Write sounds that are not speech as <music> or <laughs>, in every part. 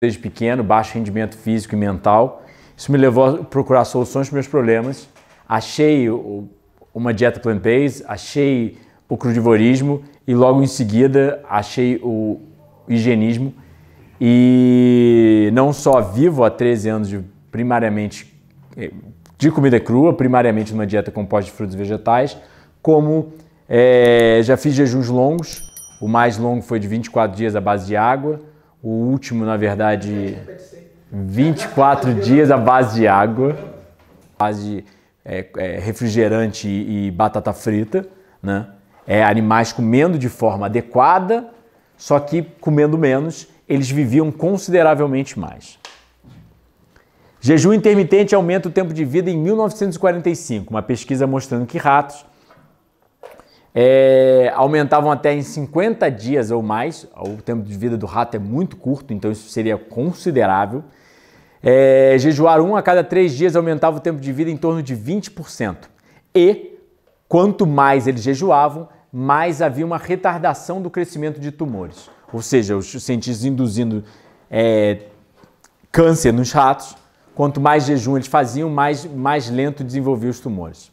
desde pequeno, baixo rendimento físico e mental. Isso me levou a procurar soluções para meus problemas. Achei uma dieta plant-based, achei o crudivorismo e logo em seguida achei o higienismo. E não só vivo há 13 anos de, primariamente eh, de comida crua, primariamente numa dieta composta de frutos e vegetais, como é, já fiz jejuns longos. O mais longo foi de 24 dias à base de água o último, na verdade, 24 dias à base de água, base de é, é, refrigerante e, e batata frita, né? É, animais comendo de forma adequada, só que comendo menos, eles viviam consideravelmente mais. Jejum intermitente aumenta o tempo de vida em 1945, uma pesquisa mostrando que ratos é, aumentavam até em 50 dias ou mais. O tempo de vida do rato é muito curto, então isso seria considerável. É, jejuar um a cada três dias aumentava o tempo de vida em torno de 20%. E quanto mais eles jejuavam, mais havia uma retardação do crescimento de tumores. Ou seja, os cientistas induzindo é, câncer nos ratos, quanto mais jejum eles faziam, mais, mais lento desenvolviam os tumores.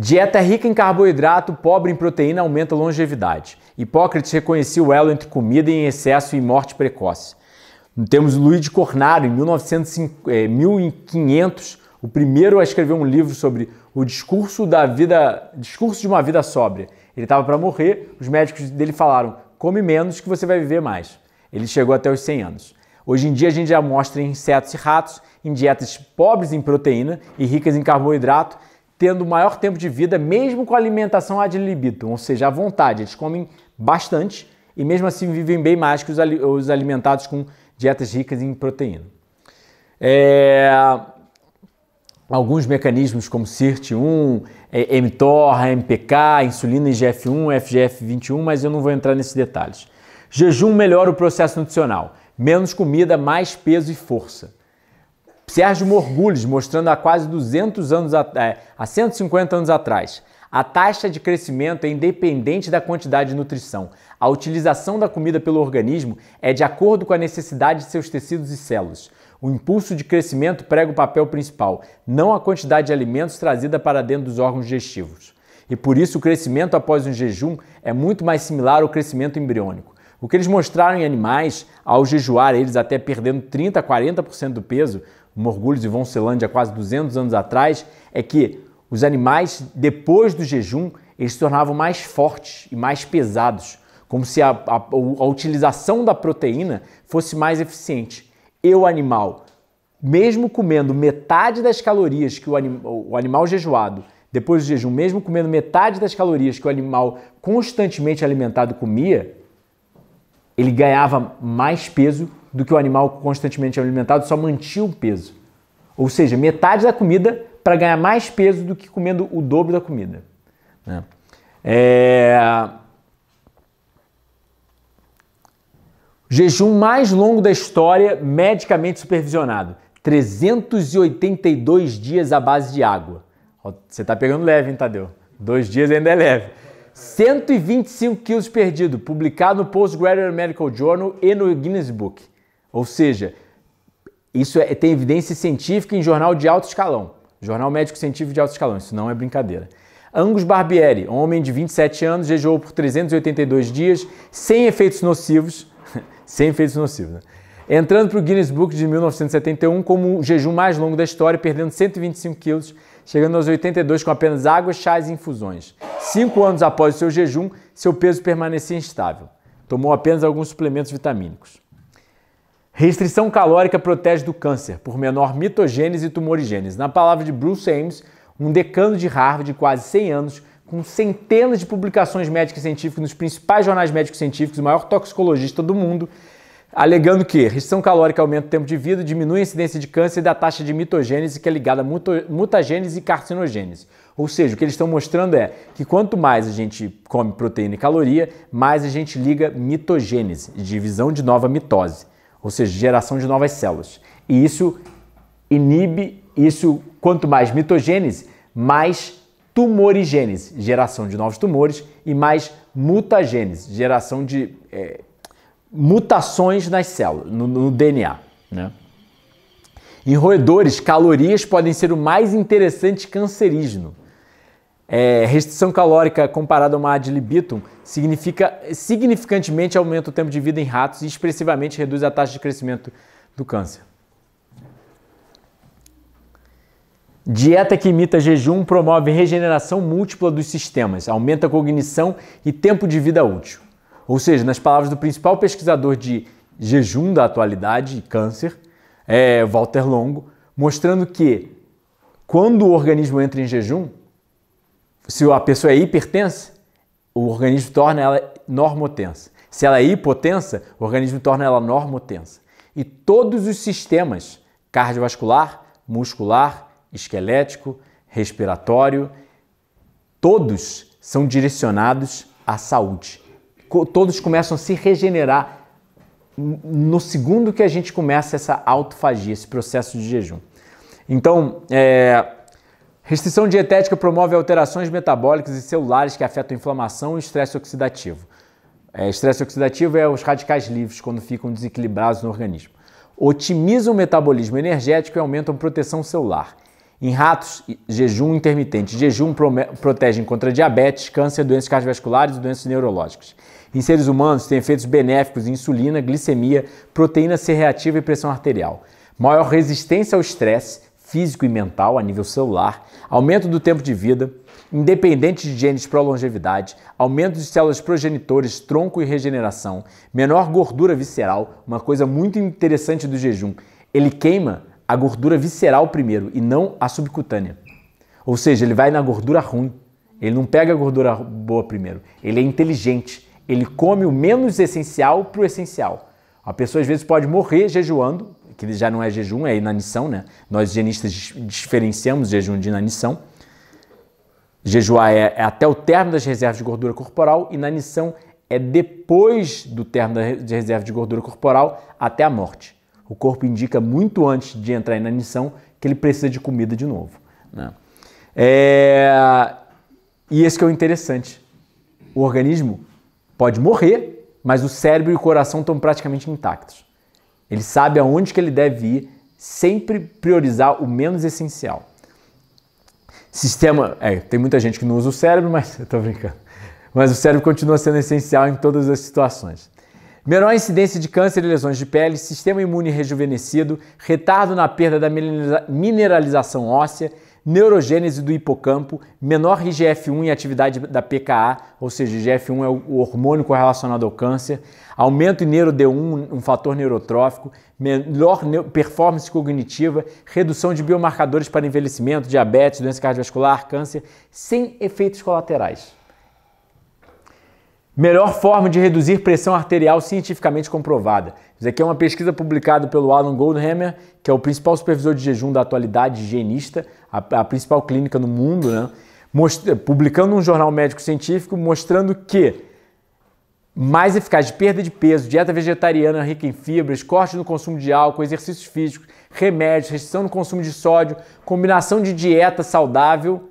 Dieta rica em carboidrato, pobre em proteína aumenta a longevidade. Hipócrates reconhecia o elo entre comida em excesso e morte precoce. Temos Luiz de Cornaro, em 1500, eh, o primeiro a escrever um livro sobre o discurso da vida, discurso de uma vida sóbria. Ele estava para morrer, os médicos dele falaram: come menos que você vai viver mais. Ele chegou até os 100 anos. Hoje em dia a gente já mostra insetos e ratos em dietas pobres em proteína e ricas em carboidrato tendo maior tempo de vida, mesmo com alimentação ad libitum, ou seja, à vontade. Eles comem bastante e mesmo assim vivem bem mais que os alimentados com dietas ricas em proteína. É... Alguns mecanismos como CIRT1, é, mTOR, MPK, insulina IGF-1, FGF-21, mas eu não vou entrar nesses detalhes. Jejum melhora o processo nutricional. Menos comida, mais peso e força. Sérgio Morgulhos, mostrando há quase 200 anos, é, há 150 anos atrás. A taxa de crescimento é independente da quantidade de nutrição. A utilização da comida pelo organismo é de acordo com a necessidade de seus tecidos e células. O impulso de crescimento prega o papel principal, não a quantidade de alimentos trazida para dentro dos órgãos digestivos. E por isso o crescimento após um jejum é muito mais similar ao crescimento embriônico. O que eles mostraram em animais, ao jejuar eles até perdendo 30 a 40% do peso, um orgulho de Von Selândia quase 200 anos atrás, é que os animais, depois do jejum, eles se tornavam mais fortes e mais pesados, como se a, a, a utilização da proteína fosse mais eficiente. E o animal, mesmo comendo metade das calorias que o, anim, o animal jejuado, depois do jejum, mesmo comendo metade das calorias que o animal constantemente alimentado comia, ele ganhava mais peso do que o animal constantemente é alimentado só mantinha o peso. Ou seja, metade da comida para ganhar mais peso do que comendo o dobro da comida. Né? É... Jejum mais longo da história, medicamente supervisionado. 382 dias à base de água. Você está pegando leve, hein, Tadeu? Dois dias ainda é leve. 125 quilos perdido, publicado no Postgraduate Medical Journal e no Guinness Book. Ou seja, isso é, tem evidência científica em jornal de alto escalão, jornal médico científico de alto escalão, isso não é brincadeira. Angus Barbieri, homem de 27 anos, jejuou por 382 dias sem efeitos nocivos, <laughs> sem efeitos nocivos, né? entrando para o Guinness Book de 1971 como o jejum mais longo da história, perdendo 125 quilos, chegando aos 82 com apenas água, chás e infusões. Cinco anos após o seu jejum, seu peso permanecia instável. Tomou apenas alguns suplementos vitamínicos. Restrição calórica protege do câncer, por menor mitogênese e tumorigênese. Na palavra de Bruce Ames, um decano de Harvard de quase 100 anos, com centenas de publicações médicas e científicas nos principais jornais médicos científicos, o maior toxicologista do mundo, alegando que restrição calórica aumenta o tempo de vida, diminui a incidência de câncer e da taxa de mitogênese, que é ligada a mutagênese e carcinogênese. Ou seja, o que eles estão mostrando é que quanto mais a gente come proteína e caloria, mais a gente liga mitogênese, divisão de nova mitose ou seja, geração de novas células. E isso inibe, isso quanto mais mitogênese, mais tumorigênese, geração de novos tumores, e mais mutagênese, geração de é, mutações nas células, no, no DNA. Né? Em roedores, calorias podem ser o mais interessante cancerígeno. É, restrição calórica comparada a uma ad libitum significa significantemente aumenta o tempo de vida em ratos e expressivamente reduz a taxa de crescimento do câncer. Dieta que imita jejum promove regeneração múltipla dos sistemas, aumenta a cognição e tempo de vida útil. Ou seja, nas palavras do principal pesquisador de jejum da atualidade e câncer, é Walter Longo, mostrando que quando o organismo entra em jejum, se a pessoa é hipertensa, o organismo torna ela normotensa. Se ela é hipotensa, o organismo torna ela normotensa. E todos os sistemas cardiovascular, muscular, esquelético, respiratório, todos são direcionados à saúde. Todos começam a se regenerar no segundo que a gente começa essa autofagia, esse processo de jejum. Então, é, Restrição dietética promove alterações metabólicas e celulares que afetam inflamação e estresse oxidativo. É, estresse oxidativo é os radicais livres quando ficam desequilibrados no organismo. Otimizam o metabolismo energético e aumentam proteção celular. Em ratos, jejum intermitente. Jejum protege contra diabetes, câncer, doenças cardiovasculares e doenças neurológicas. Em seres humanos, tem efeitos benéficos em insulina, glicemia, proteína C reativa e pressão arterial. Maior resistência ao estresse físico e mental a nível celular, aumento do tempo de vida, independente de genes para longevidade, aumento de células progenitores, tronco e regeneração, menor gordura visceral, uma coisa muito interessante do jejum. Ele queima a gordura visceral primeiro e não a subcutânea. Ou seja, ele vai na gordura ruim. Ele não pega a gordura boa primeiro. Ele é inteligente. Ele come o menos essencial para o essencial. A pessoa às vezes pode morrer jejuando que já não é jejum, é inanição, né? Nós higienistas diferenciamos jejum de inanição. Jejuar é, é até o término das reservas de gordura corporal, inanição é depois do término de reserva de gordura corporal até a morte. O corpo indica muito antes de entrar em inanição que ele precisa de comida de novo. Né? É... E esse que é o interessante. O organismo pode morrer, mas o cérebro e o coração estão praticamente intactos. Ele sabe aonde que ele deve ir, sempre priorizar o menos essencial. Sistema, é, tem muita gente que não usa o cérebro, <laughs> mas eu tô brincando. Mas o cérebro continua sendo essencial em todas as situações. Menor incidência de câncer e lesões de pele, sistema imune rejuvenescido, retardo na perda da mineralização óssea, neurogênese do hipocampo, menor IGF-1 e atividade da PKA, ou seja, IGF-1 é o hormônio correlacionado ao câncer, aumento em NeuroD1, um fator neurotrófico, melhor performance cognitiva, redução de biomarcadores para envelhecimento, diabetes, doença cardiovascular, câncer, sem efeitos colaterais. Melhor forma de reduzir pressão arterial cientificamente comprovada. Isso aqui é uma pesquisa publicada pelo Alan Goldhammer, que é o principal supervisor de jejum da atualidade, higienista, a, a principal clínica no mundo, né? publicando um jornal médico científico mostrando que mais eficaz de perda de peso, dieta vegetariana rica em fibras, corte no consumo de álcool, exercícios físicos, remédios, restrição no consumo de sódio, combinação de dieta saudável,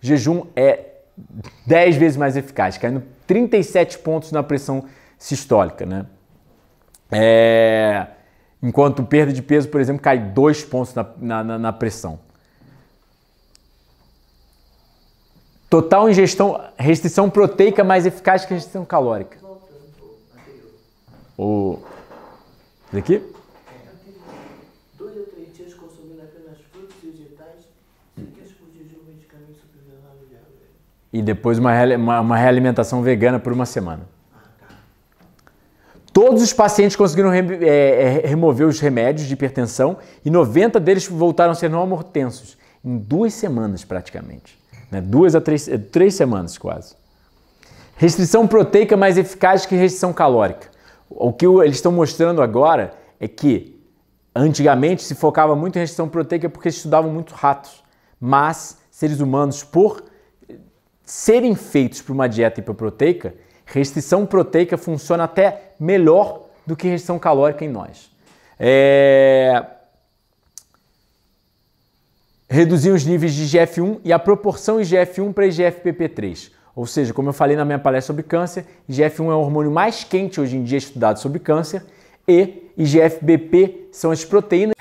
jejum é 10 vezes mais eficaz, caindo 37 pontos na pressão sistólica, né? É... Enquanto perda de peso, por exemplo, cai 2 pontos na, na, na pressão. Total ingestão, restrição proteica mais eficaz que a restrição calórica. É o. Isso aqui? e depois uma, uma, uma realimentação vegana por uma semana. Todos os pacientes conseguiram re, é, é remover os remédios de hipertensão e 90 deles voltaram a ser não amortensos em duas semanas praticamente. Né? Duas a três, é, três semanas quase. Restrição proteica mais eficaz que restrição calórica. O que eles estão mostrando agora é que antigamente se focava muito em restrição proteica porque estudavam muito ratos, mas seres humanos, por serem feitos para uma dieta hiperproteica, restrição proteica funciona até melhor do que restrição calórica em nós. É... Reduzir os níveis de IGF-1 e a proporção IGF-1 para IGF-PP3. Ou seja, como eu falei na minha palestra sobre câncer, IGF-1 é o hormônio mais quente hoje em dia estudado sobre câncer e IGF-BP são as proteínas